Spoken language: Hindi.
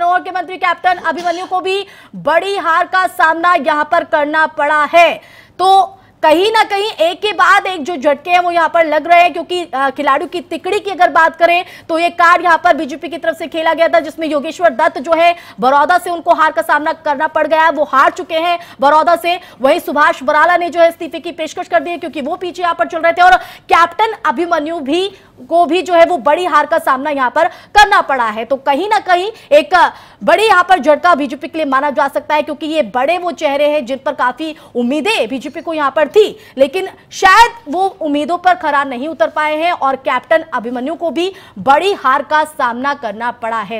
मनोहर के मंत्री कैप्टन अभिमन्यु को भी बड़ी हार का सामना यहां पर करना पड़ा है तो कहीं ना कहीं एक के बाद एक जो झटके हैं वो यहां पर लग रहे हैं क्योंकि खिलाड़ियों की तिकड़ी की अगर बात करें तो ये कार्ड यहां पर बीजेपी की तरफ से खेला गया था जिसमें योगेश्वर दत्त जो है बरौदा से उनको हार का सामना करना पड़ गया वो हार चुके हैं बरौदा से वही सुभाष बराला ने जो है इस्तीफे की पेशकश कर दी क्योंकि वो पीछे यहां पर चल रहे थे और कैप्टन अभिमन्यु भी को भी जो है वो बड़ी हार का सामना यहां पर करना पड़ा है तो कहीं ना कहीं एक बड़ी यहां पर झटका बीजेपी के लिए माना जा सकता है क्योंकि ये बड़े वो चेहरे हैं जिन पर काफी उम्मीदें बीजेपी को यहां पर थी लेकिन शायद वो उम्मीदों पर खरा नहीं उतर पाए हैं और कैप्टन अभिमन्यु को भी बड़ी हार का सामना करना पड़ा है